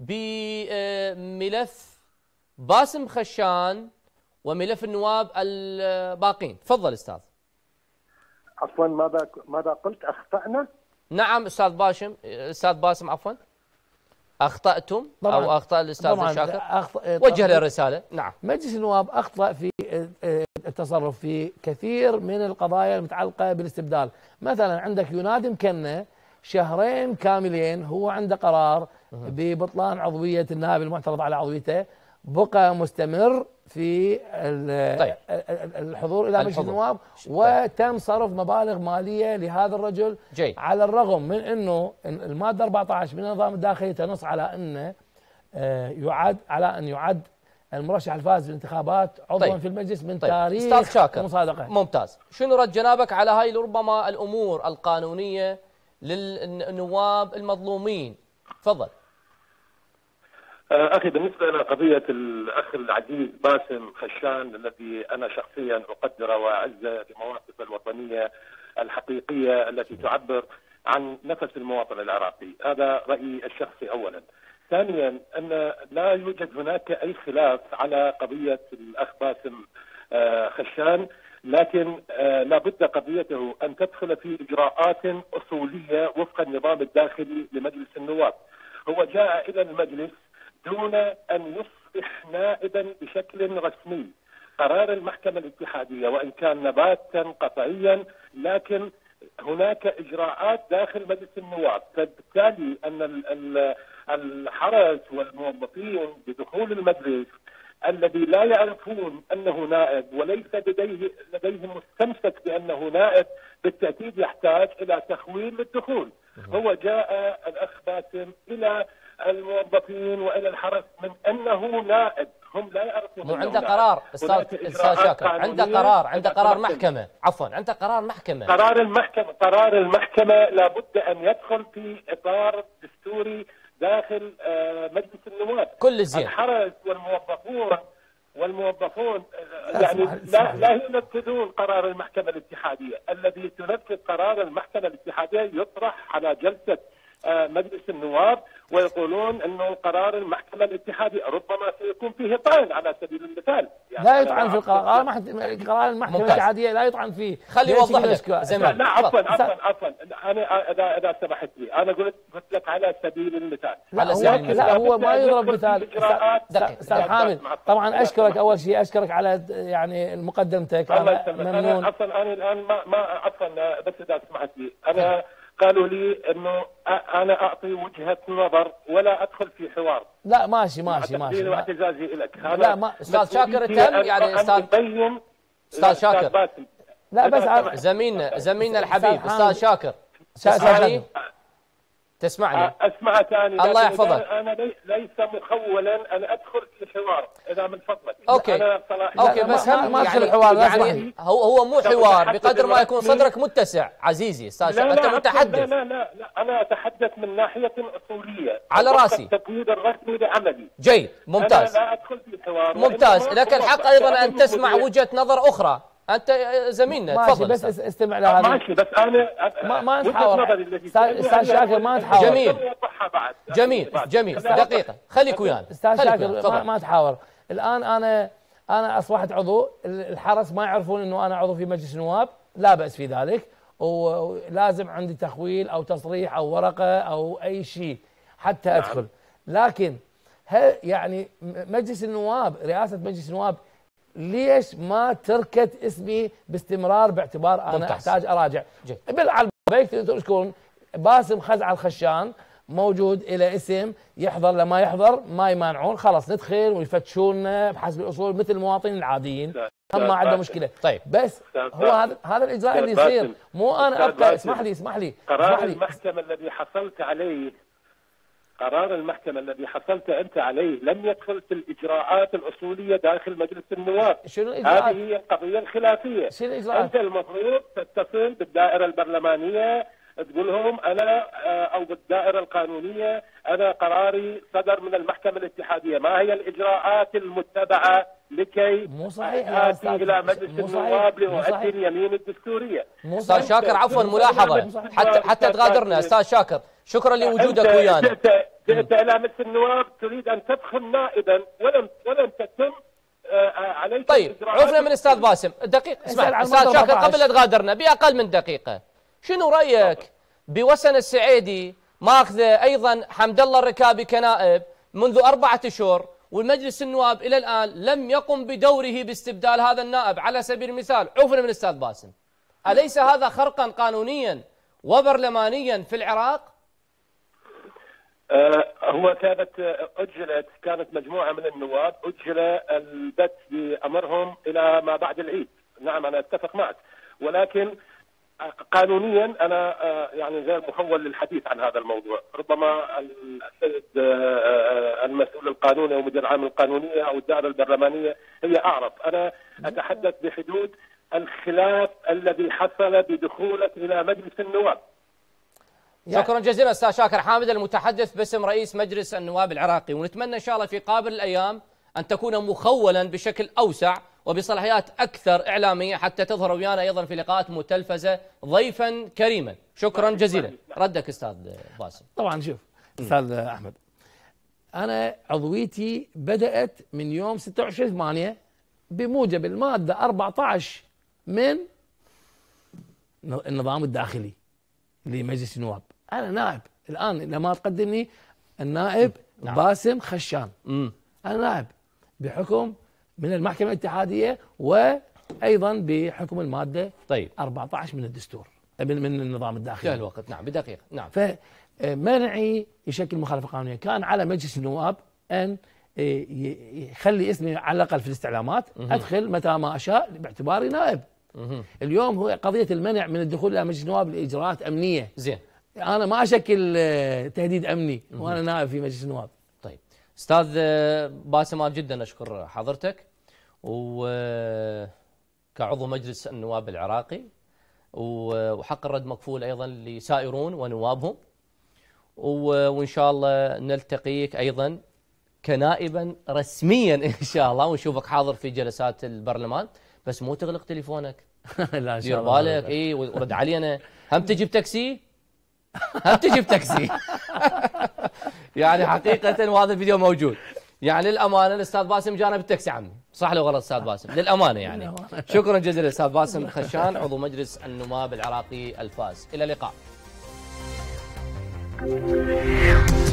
Speaker 1: بملف آه، باسم خشان وملف النواب الباقين تفضل استاذ
Speaker 3: عفوا ماذا ماذا قلت
Speaker 1: اخطانا نعم استاذ باشم استاذ باسم عفوا اخطاتم
Speaker 2: طبعاً او اخطا الاستاذ شاكر أخط... وجه له رساله نعم مجلس النواب اخطا في آه، التصرف في كثير من القضايا المتعلقه بالاستبدال مثلا عندك ينادم كنا شهرين كاملين هو عنده قرار ببطلان عضويه النائب المعترض على عضويته بقى مستمر في طيب. الحضور الى مجلس النواب طيب. وتم صرف مبالغ ماليه لهذا الرجل جي. على الرغم من انه الماده 14 من النظام الداخلي تنص على انه آه، يعد على ان يعد المرشح الفائز بالانتخابات عضوا طيب. في المجلس من طيب. تاريخ استاذ ممتاز
Speaker 1: شنو رد جنابك على هاي ربما الامور القانونيه للنواب المظلومين تفضل
Speaker 3: آه، اخي بالنسبه الى قضيه الاخ العزيز باسم خشان الذي انا شخصيا اقدره واعزه بمواقفه الوطنيه الحقيقيه التي تعبر عن نفس المواطن العراقي، هذا رايي الشخصي اولا. ثانيا ان لا يوجد هناك اي خلاف على قضيه الاخ باسم آه، خشان لكن آه، لابد قضيته ان تدخل في اجراءات اصوليه وفق النظام الداخلي لمجلس النواب. هو جاء الى المجلس دون أن يصبح نائبا بشكل رسمي قرار المحكمة الاتحادية وإن كان نباتا قطعيا لكن هناك إجراءات داخل مجلس النواب فبالتالي أن الحرس والموظفين بدخول المجلس الذي لا يعرفون انه نائب وليس لديه لديهم مستمسك بانه نائب بالتاكيد يحتاج الى تخويل للدخول هو جاء الاخ باسم الى الموظفين والى الحرس من انه نائب هم لا يعرفون عنده قرار استاذ استاذ شاكر عنده قرار عنده قرار محكمه
Speaker 1: عفوا عنده قرار محكمه قرار المحكمه قرار المحكمه
Speaker 3: لابد ان يدخل في اطار دستوري داخل آه، مجلس النواب كل زين الحرس والموظفون والموظفون آه، يعني لا لا ينفذون قرار المحكمه الاتحاديه، الذي تنفذ قرار المحكمه الاتحاديه يطرح على جلسه آه، مجلس النواب ويقولون انه قرار المحكمه الاتحاديه ربما سيكون فيه طعن على سبيل المثال يعني لا يطعن في القرار
Speaker 2: قرار المحكمه الاتحاديه لا يطعن فيه خلي يوضح لك لا عفوا عفوا
Speaker 3: عفوا انا اذا اذا سمحت لي انا قلت قلت لك على سبيل المثال لا على سبيل المثال لا هو ما يضرب مثال استاذ حامد طبعا اشكرك
Speaker 2: اول شيء اشكرك على يعني مقدمتك الله يسلمك انا عفوا
Speaker 3: انا الان ما ما عفوا بس اذا سمحت لي انا قالوا لي انه انا اعطي وجهه نظر ولا ادخل في حوار
Speaker 2: لا ماشي ماشي ماشي
Speaker 1: واعتزازي لك لا ما استاذ شاكر تم يعني استاذ استاذ شاكر لا بس زميلنا زميلنا الحبيب استاذ شاكر تسمعني تسمعني اسمع ثاني الله يحفظك
Speaker 3: انا ليس مخولا ان ادخل في الحوار اذا من فضلك اوكي أنا اوكي بس هم ما ادخل يعني الحوار يعني هو هو مو حوار بقدر ما يكون صدرك
Speaker 1: متسع عزيزي استاذ انت متحدث لا لا
Speaker 3: لا لا انا اتحدث من ناحيه اصوليه على راسي التقييد الرسمي
Speaker 1: لعملي جيد ممتاز أنا لا
Speaker 3: ادخل في الحوار ممتاز لك الحق ايضا ان تسمع وجهه
Speaker 1: نظر اخرى انت آه، آه، زميلنا تفضل بس استمع لهذا آه، ماشي بس انا ما, ما نتحاور استاذ شاكر ما نتحاور جميل جميل جميل دقيقه خليك ويانا استاذ شاكر ما نتحاور
Speaker 2: الان انا انا اصبحت عضو الحرس ما يعرفون انه انا عضو في مجلس النواب لا باس في ذلك ولازم عندي تخويل او تصريح او ورقه او اي شيء حتى ادخل نعم. لكن هل يعني مجلس النواب رئاسه مجلس النواب ليش ما تركت اسمي باستمرار باعتبار انا ممتاز. احتاج اراجع بالعلبه تشكرون باسم خزع الخشان موجود الى اسم يحضر لما يحضر ما يمانعون خلاص ندخل ويفتشونا بحسب الاصول مثل المواطنين العاديين ما عندنا مشكله طيب بس هو هذا هذا الاجراء اللي يصير مو انا ابقى اسمح لي اسمح لي قرار المحكمه
Speaker 3: الذي حصلت عليه قرار المحكمة الذي حصلت أنت عليه لم يدخل في الإجراءات الأصولية داخل مجلس النواب شنو إجراءات؟ هذه هي القضية الخلافية شنو إجراءات؟ أنت المفروض تتصل بالدائرة البرلمانية تقول لهم أنا آه، أو بالدائرة القانونية أنا قراري صدر من المحكمة الاتحادية ما هي الإجراءات المتبعة لكي مو صحيح آتي الى مجلس النواب لاؤدي اليمين الدستوريه استاذ شاكر عفوا ملاحظه حتى حتى تغادرنا استاذ
Speaker 1: شاكر شكرا لوجودك ويانا جئت جئت
Speaker 3: الى مجلس النواب تريد ان تدخل نائبا ولم ولم تتم آه، آه، عليك طيب عفنا من
Speaker 1: استاذ باسم دقيق اسمع استاذ شاكر قبل لا تغادرنا باقل من دقيقه شنو رايك بوسن السعيدي ماخذه ايضا حمد الله الركابي كنائب منذ اربعه اشهر والمجلس النواب الى الان لم يقم بدوره باستبدال هذا النائب على سبيل المثال عفنا من استاذ باسم اليس هذا خرقا قانونيا وبرلمانيا في العراق
Speaker 3: آه، هو كانت آه، اجلت كانت مجموعه من النواب اجل البت بامرهم الى ما بعد العيد، نعم انا اتفق معك ولكن آه، قانونيا انا يعني غير مخول للحديث عن هذا الموضوع، ربما السيد المسؤول القانوني او مدير العام القانونيه او الدائره البرلمانيه هي اعرف، انا اتحدث بحدود الخلاف الذي حصل بدخولك الى مجلس النواب.
Speaker 1: يعني شكرا جزيلا استاذ شاكر حامد المتحدث باسم رئيس مجلس النواب العراقي ونتمنى ان شاء الله في قابل الايام ان تكون مخولا بشكل اوسع وبصلاحيات اكثر اعلاميه حتى تظهر ويانا ايضا في لقاءات متلفزه ضيفا كريما شكرا طيب،
Speaker 2: جزيلا طيب. ردك استاذ باسم طبعا شوف استاذ احمد انا عضويتي بدات من يوم 26 8 بموجب الماده 14 من النظام الداخلي لمجلس النواب انا نائب الان لما تقدمني النائب نعم. باسم خشان مم. انا نائب بحكم من المحكمه الاتحاديه وايضا بحكم الماده طيب 14 من الدستور من من النظام الداخلي كان الوقت نعم بدقيقه نعم فمنعي آه، يشكل مخالفه قانونيه كان على مجلس النواب ان آه، يخلي اسمي على الاقل في الاستعلامات مم. ادخل متى ما اشاء باعتباري نائب مم. اليوم هو قضيه المنع من الدخول الى مجلس النواب لاجراءات امنيه زين انا ما اشكل آه، تهديد امني وانا نائب في مجلس النواب.
Speaker 1: طيب استاذ آه، باسم انا جدا اشكر حضرتك وكعضو آه، مجلس النواب العراقي وحق الرد مكفول ايضا لسائرون ونوابهم وان شاء الله نلتقيك ايضا كنائبا رسميا [LAUGHS] ان شاء الله ونشوفك حاضر في جلسات البرلمان بس مو تغلق تليفونك [LAUGHS] لا ان شاء الله دير بالك اي ورد علينا هم تجيب تاكسي بتجي بتاكسي [LAUGHS] يعني حقيقه وهذا الفيديو موجود يعني للامانه الاستاذ باسم جانا بالتاكسي عمي صح لو غلط استاذ باسم للامانه يعني [LAUGHS] شكرا جزيلا أستاذ باسم خشان عضو مجلس النواب العراقي الفاز الى اللقاء